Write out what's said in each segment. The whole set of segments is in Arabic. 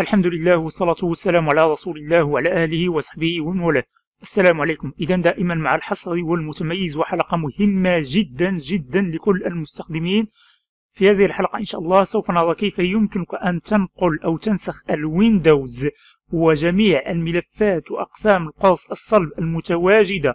الحمد لله والصلاة والسلام على رسول الله وعلى آله وصحبه ومن والاه السلام عليكم إذا دائما مع الحصري والمتميز وحلقة مهمة جدا جدا لكل المستخدمين في هذه الحلقة إن شاء الله سوف نرى كيف يمكنك أن تنقل أو تنسخ الويندوز وجميع الملفات وأقسام القرص الصلب المتواجدة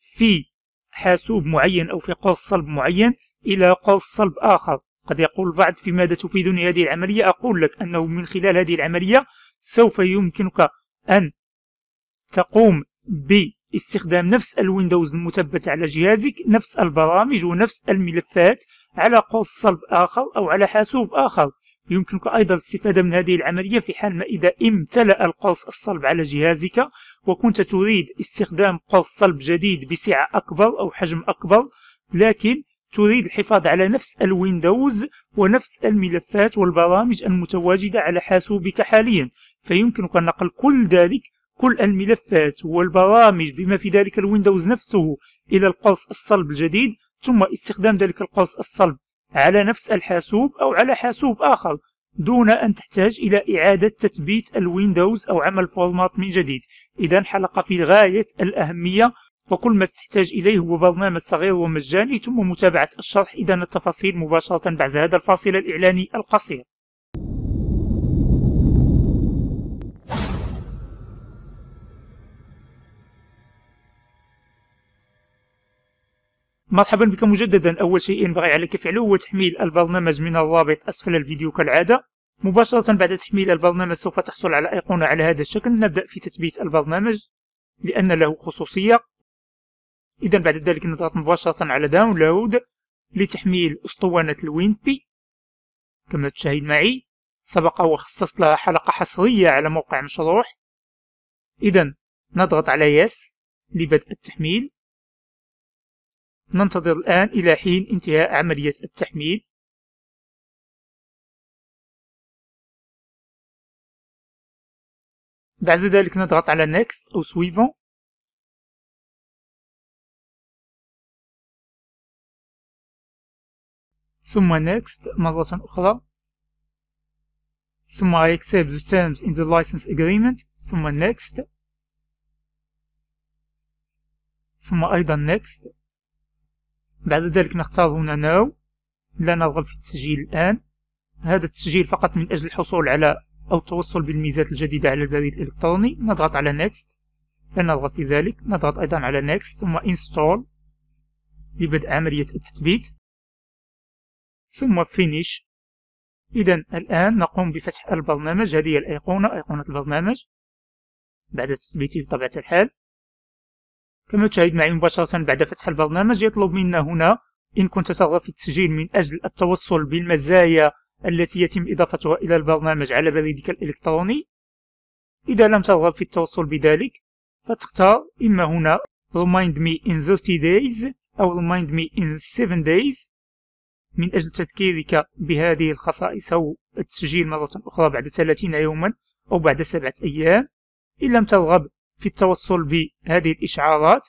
في حاسوب معين أو في قرص صلب معين إلى قرص صلب آخر قد يقول البعض في ماذا تفيدني هذه العملية أقول لك أنه من خلال هذه العملية سوف يمكنك أن تقوم باستخدام نفس الويندوز المثبت على جهازك نفس البرامج ونفس الملفات على قوس صلب آخر أو على حاسوب آخر يمكنك أيضا الاستفادة من هذه العملية في حال ما إذا امتلأ القوس الصلب على جهازك وكنت تريد استخدام قوس صلب جديد بسعة أكبر أو حجم أكبر لكن تريد الحفاظ على نفس الويندوز ونفس الملفات والبرامج المتواجدة على حاسوبك حاليا فيمكنك نقل كل ذلك كل الملفات والبرامج بما في ذلك الويندوز نفسه إلى القرص الصلب الجديد ثم استخدام ذلك القرص الصلب على نفس الحاسوب أو على حاسوب آخر دون أن تحتاج إلى إعادة تثبيت الويندوز أو عمل فورمات من جديد إذا حلقة في غاية الأهمية وكل ما تحتاج إليه هو برنامج صغير ومجاني ثم متابعة الشرح إذا التفاصيل مباشرة بعد هذا الفاصل الإعلاني القصير مرحبا بك مجددا أول شيء ينبغي عليك فعله هو تحميل البرنامج من الرابط أسفل الفيديو كالعادة مباشرة بعد تحميل البرنامج سوف تحصل على أيقونة على هذا الشكل نبدأ في تثبيت البرنامج لأن له خصوصية إذا بعد ذلك نضغط مباشرة على داونلود لتحميل أسطوانة الوينبي كما تشاهد معي سبق وخصصت لها حلقة حصرية على موقع مشروح إذا نضغط على يس لبدء التحميل ننتظر الآن إلى حين انتهاء عملية التحميل بعد ذلك نضغط على Next أو Suivant ثم next مرة أخرى ثم I accept the terms in the license agreement ثم next ثم أيضا next بعد ذلك نختار هنا now لا نرغب في التسجيل الآن هذا التسجيل فقط من أجل الحصول على أو التوصل بالميزات الجديدة على البريد الإلكتروني نضغط على next لا نرغب في ذلك نضغط أيضا على next ثم install لبدء عملية التثبيت ثم Finish إذا الآن نقوم بفتح البرنامج هذه الأيقونة أيقونة البرنامج بعد تثبيته بطبيعة الحال كما تشاهد معي مباشرة بعد فتح البرنامج يطلب منا هنا إن كنت ترغب في التسجيل من أجل التوصل بالمزايا التي يتم إضافتها إلى البرنامج على بريدك الإلكتروني إذا لم ترغب في التوصل بذلك فتختار إما هنا Remind me in 30 days أو Remind me in 7 days من أجل تذكيرك بهذه الخصائص أو التسجيل مرة أخرى بعد 30 يوما أو بعد سبعة أيام إن لم ترغب في التوصل بهذه الإشعارات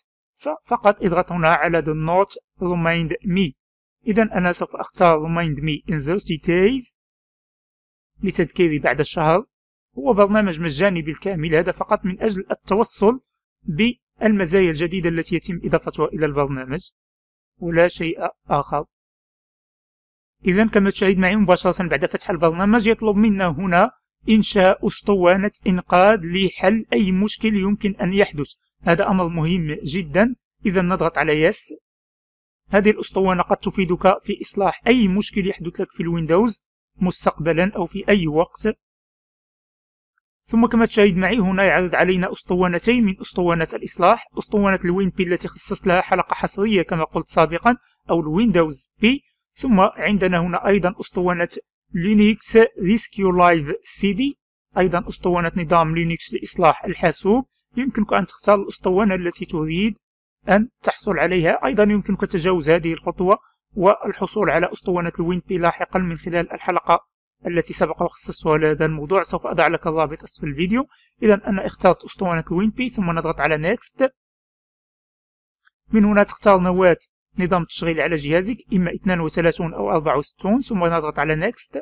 فقط اضغط هنا على the not remind me إذا أنا سوف أختار remind me in those details لتذكيري بعد الشهر هو برنامج مجاني بالكامل هذا فقط من أجل التوصل بالمزايا الجديدة التي يتم إضافتها إلى البرنامج ولا شيء آخر إذا كما تشاهد معي مباشرة بعد فتح البرنامج يطلب منا هنا إنشاء أسطوانة إنقاذ لحل أي مشكل يمكن أن يحدث هذا أمر مهم جدا إذا نضغط على يس هذه الأسطوانة قد تفيدك في إصلاح أي مشكل يحدث لك في الويندوز مستقبلا أو في أي وقت ثم كما تشاهد معي هنا يعرض علينا أسطوانتين من أسطوانة الإصلاح أسطوانة الوين بي التي خصصت لها حلقة حصرية كما قلت سابقا أو الويندوز بي ثم عندنا هنا أيضا أسطوانة لينكس ريسكيو لايف سيدي أيضا أسطوانة نظام لينكس لإصلاح الحاسوب يمكنك أن تختار الأسطوانة التي تريد أن تحصل عليها أيضا يمكنك تجاوز هذه الخطوة والحصول على أسطوانة الوينبي لاحقا من خلال الحلقة التي سبق وخصصتها لهذا الموضوع سوف أضع لك الرابط أسفل الفيديو إذا أنا اخترت أسطوانة الوينبي ثم نضغط على نيكست من هنا تختار نواة نظام التشغيل على جهازك إما 32 أو 64 ثم نضغط على Next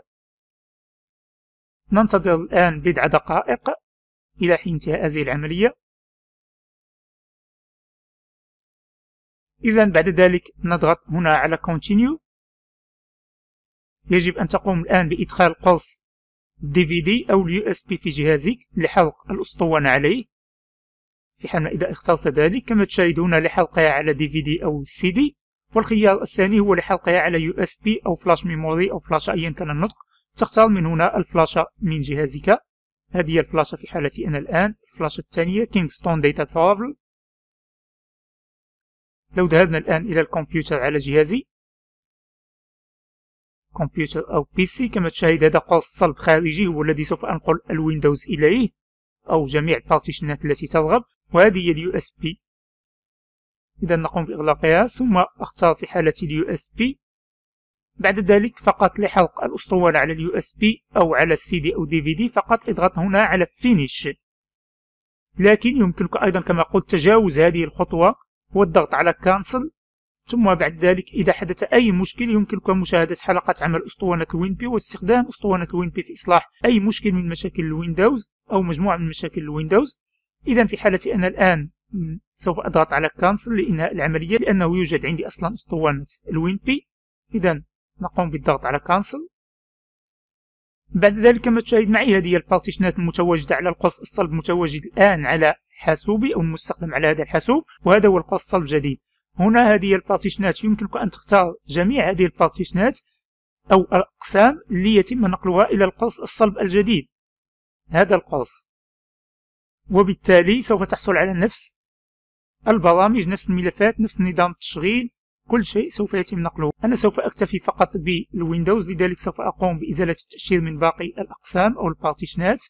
ننتظر الآن بضع دقائق إلى حين انتهاء هذه العملية إذا بعد ذلك نضغط هنا على Continue يجب أن تقوم الآن بإدخال قرص DVD أو USB في جهازك لحلق الأسطوانة عليه في حال إذا اخترت ذلك كما تشاهدون لحلقها على DVD أو CD والخيار الثاني هو لحلقها على USB أو فلاش ميموري أو فلاشة أيا كان النطق تختار من هنا الفلاشة من جهازك هذه هي الفلاشة في حالتي أنا الآن الفلاشة الثانية كينغستون داتا ترافل لو ذهبنا الآن إلى الكمبيوتر على جهازي كمبيوتر أو بي سي كما تشاهد هذا قرص صلب خارجي هو الذي سوف أنقل الويندوز إليه أو جميع البارتيشنات التي ترغب وهذه هي اليو اس بي إذا نقوم بإغلاقها ثم أختار في حالة اليو اس بي بعد ذلك فقط لحلق الأسطوانة على اليو اس بي أو على السي دي أو دي في دي فقط اضغط هنا على فينيش لكن يمكنك أيضا كما قلت تجاوز هذه الخطوة والضغط على كانسل ثم بعد ذلك إذا حدث أي مشكل يمكنك مشاهدة حلقة عمل أسطوانة الوينبي واستخدام أسطوانة الوينبي في إصلاح أي مشكل من مشاكل الويندوز أو مجموعة من مشاكل الويندوز إذا في حالة أنا الآن سوف أضغط على كانسل لإنهاء العملية لأنه يوجد عندي أصلا أسطوانة الوينبي إذا نقوم بالضغط على كانسل بعد ذلك كما تشاهد معي هذه البارتيشنات المتواجدة على القوس الصلب متواجد الآن على حاسوبي أو المستخدم على هذا الحاسوب وهذا هو القوس الصلب الجديد هنا هذه البارتيشنات يمكنك أن تختار جميع هذه البارتيشنات أو الأقسام اللي يتم نقلها إلى القوس الصلب الجديد هذا القوس وبالتالي سوف تحصل على نفس البرامج نفس الملفات نفس نظام التشغيل كل شيء سوف يتم نقله أنا سوف أكتفي فقط بالويندوز لذلك سوف أقوم بإزالة التأشير من باقي الأقسام أو البارتيشنات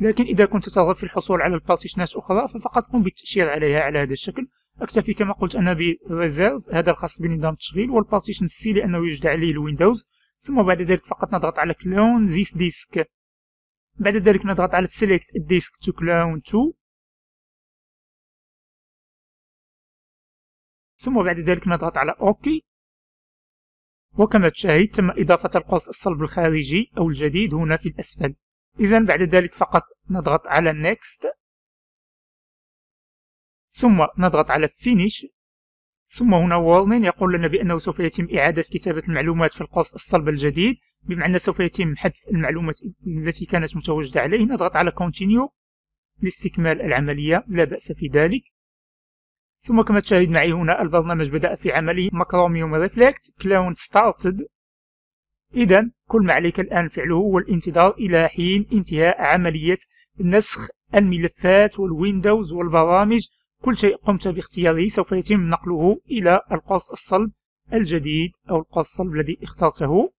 لكن إذا كنت ترغب في الحصول على البارتيشنات أخرى ففقط قم بالتأشير عليها على هذا الشكل أكتفي كما قلت أنا بالريزيرف هذا الخاص بنظام التشغيل والبارتيشن سي لأنه يوجد عليه الويندوز ثم بعد ذلك فقط نضغط على كلون ذيس ديسك بعد ذلك نضغط على سيليكت ديسك تو كلون تو ثم بعد ذلك نضغط على أوكي وكما تشاهد تم إضافة القوس الصلب الخارجي أو الجديد هنا في الأسفل إذا بعد ذلك فقط نضغط على Next ثم نضغط على Finish ثم هنا warning يقول لنا بأنه سوف يتم إعادة كتابة المعلومات في القوس الصلب الجديد بمعنى سوف يتم حذف المعلومات التي كانت متواجدة عليه نضغط على Continue لاستكمال العملية لا بأس في ذلك ثم كما تشاهد معي هنا البرنامج بدأ في عمله مكروميوم ريفلكت كلاون ستارتد إذا كل ما عليك الآن فعله هو الانتظار إلى حين انتهاء عملية نسخ الملفات والويندوز والبرامج كل شيء قمت باختياره سوف يتم نقله إلى القرص الصلب الجديد أو القرص الصلب الذي اخترته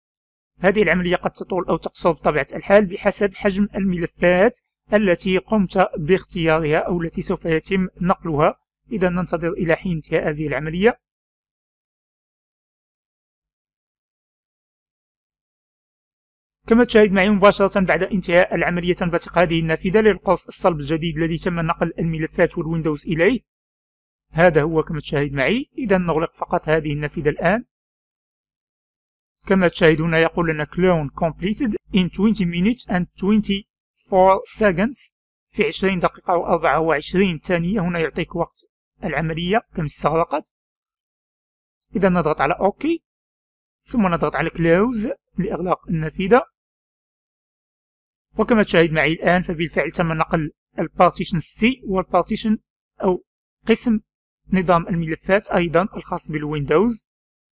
هذه العملية قد تطول أو تقصر بطبيعة الحال بحسب حجم الملفات التي قمت باختيارها أو التي سوف يتم نقلها إذا ننتظر إلى حين انتهاء هذه العملية كما تشاهد معي مباشرة بعد انتهاء العملية تنبثق هذه النافذة للقرص الصلب الجديد الذي تم نقل الملفات والويندوز إليه هذا هو كما تشاهد معي إذا نغلق فقط هذه النافذة الآن كما تشاهدون يقول لنا clone completed in 20 minutes and 24 seconds في 20 دقيقة و 24 ثانية هنا يعطيك وقت العملية كم استغرقت إذا نضغط على أوكي ثم نضغط على كلوز لإغلاق النافذة وكما تشاهد معي الآن فبالفعل تم نقل البارتيشن سي والبارتيشن أو قسم نظام الملفات أيضا الخاص بالويندوز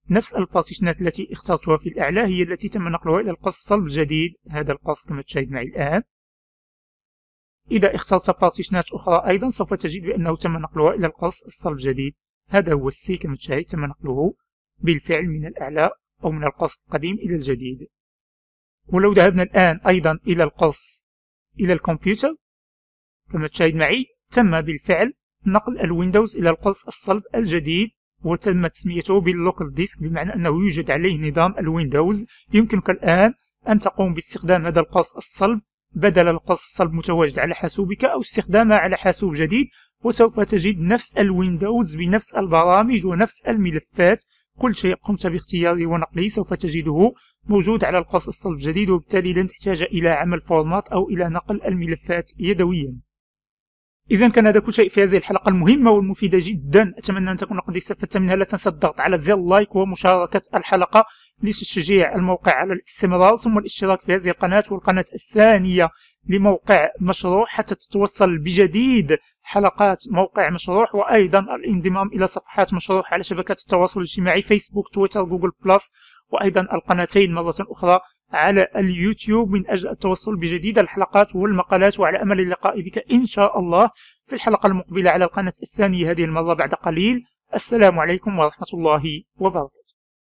نفس البارتيشنات التي اخترتها في الأعلى هي التي تم نقلها إلى القص الصلب الجديد هذا القص كما تشاهد معي الآن إذا اخترت بارتيشنات أخرى أيضا سوف تجد بأنه تم نقلها إلى القرص الصلب الجديد هذا هو السي كما تشاهد تم نقله بالفعل من الأعلى أو من القرص القديم إلى الجديد ولو ذهبنا الآن أيضا إلى القرص إلى الكمبيوتر كما تشاهد معي تم بالفعل نقل الويندوز إلى القرص الصلب الجديد وتم تسميته باللوكال ديسك بمعنى أنه يوجد عليه نظام الويندوز يمكنك الآن أن تقوم باستخدام هذا القرص الصلب بدل الصلب المتواجد على حاسوبك أو استخدامها على حاسوب جديد وسوف تجد نفس الويندوز بنفس البرامج ونفس الملفات كل شيء قمت باختياره ونقله سوف تجده موجود على القص الصلب الجديد وبالتالي لن تحتاج إلى عمل فورمات أو إلى نقل الملفات يدويا إذا كان هذا كل شيء في هذه الحلقة المهمة والمفيدة جدا أتمنى أن تكون قد استفدت منها لا تنسى الضغط على زر لايك ومشاركة الحلقة لتشجيع الموقع على الاستمرار ثم الاشتراك في هذه القناة والقناة الثانية لموقع مشروع حتى تتوصل بجديد حلقات موقع مشروع وأيضا الانضمام إلى صفحات مشروع على شبكات التواصل الاجتماعي فيسبوك تويتر جوجل بلس وأيضا القناتين مرة أخرى على اليوتيوب من أجل التوصل بجديد الحلقات والمقالات وعلى أمل اللقاء بك إن شاء الله في الحلقة المقبلة على القناة الثانية هذه المرة بعد قليل السلام عليكم ورحمة الله وبركاته